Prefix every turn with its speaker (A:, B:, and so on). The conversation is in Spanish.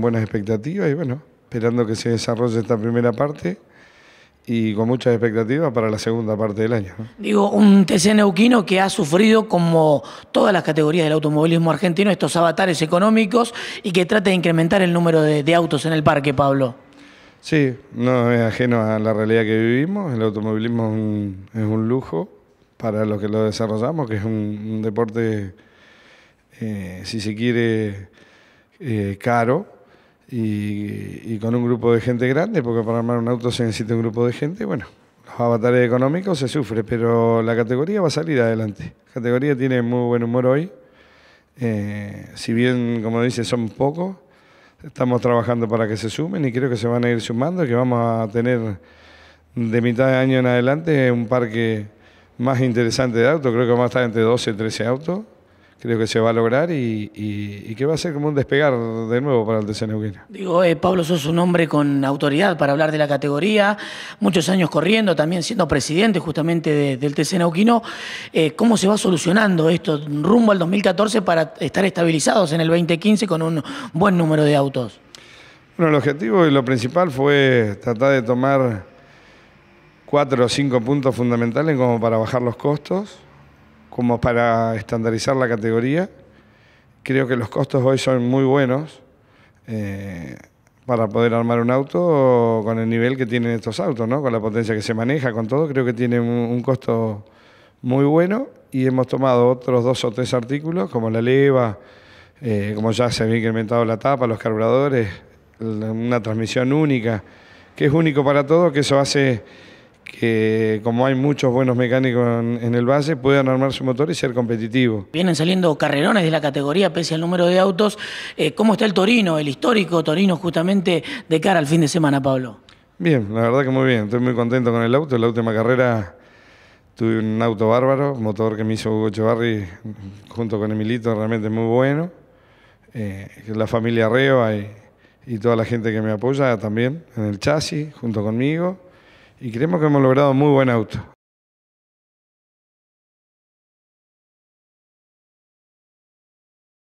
A: buenas expectativas y bueno, esperando que se desarrolle esta primera parte y con muchas expectativas para la segunda parte del año.
B: Digo, un TC neuquino que ha sufrido, como todas las categorías del automovilismo argentino, estos avatares económicos y que trata de incrementar el número de, autos en el parque, Pablo.
A: Sí, no es ajeno a la realidad que vivimos. El automovilismo es un, lujo para los que lo desarrollamos, que es un, deporte, eh, si se quiere, eh, caro y, con un grupo de gente grande, porque para armar un auto se necesita un grupo de gente, bueno, los avatares económicos se sufre, pero la categoría va a salir adelante. La categoría tiene muy buen humor hoy, eh, si bien, como dice, son pocos, estamos trabajando para que se sumen y creo que se van a ir sumando, que vamos a tener de mitad de año en adelante un parque más interesante de autos, creo que va a estar entre 12 y 13 autos creo que se va a lograr y, y, que va a ser como un despegar de nuevo para el TC Neuquén.
B: Digo, eh, Pablo, sos un hombre con autoridad para hablar de la categoría, muchos años corriendo, también siendo presidente justamente del TC Neuquino. Eh, ¿Cómo se va solucionando esto rumbo al 2014 para estar estabilizados en el 2015 con un buen número de autos?
A: Bueno, el objetivo y lo principal fue tratar de tomar cuatro o cinco puntos fundamentales como para bajar los costos, como para estandarizar la categoría. Creo que los costos hoy son muy buenos eh, para poder armar un auto con el nivel que tienen estos autos, ¿no? con la potencia que se maneja, con todo. Creo que tiene un, costo muy bueno y hemos tomado otros dos o tres artículos, como la leva, eh, como ya se había incrementado la tapa, los carburadores, una transmisión única, que es único para todo, que eso hace que como hay muchos buenos mecánicos en, el base, puedan armar su motor y ser competitivo.
B: Vienen saliendo carrerones de la categoría pese al número de autos. Eh, ¿Cómo está el Torino, el histórico Torino, justamente de cara al fin de semana, Pablo?
A: Bien, la verdad que muy bien. Estoy muy contento con el auto. en La última carrera tuve un auto bárbaro, motor que me hizo Hugo Echevarri junto con Emilito, realmente muy bueno. Eh, la familia Reo y, y toda la gente que me apoya también en el chasis, junto conmigo y creemos que hemos logrado muy buen auto.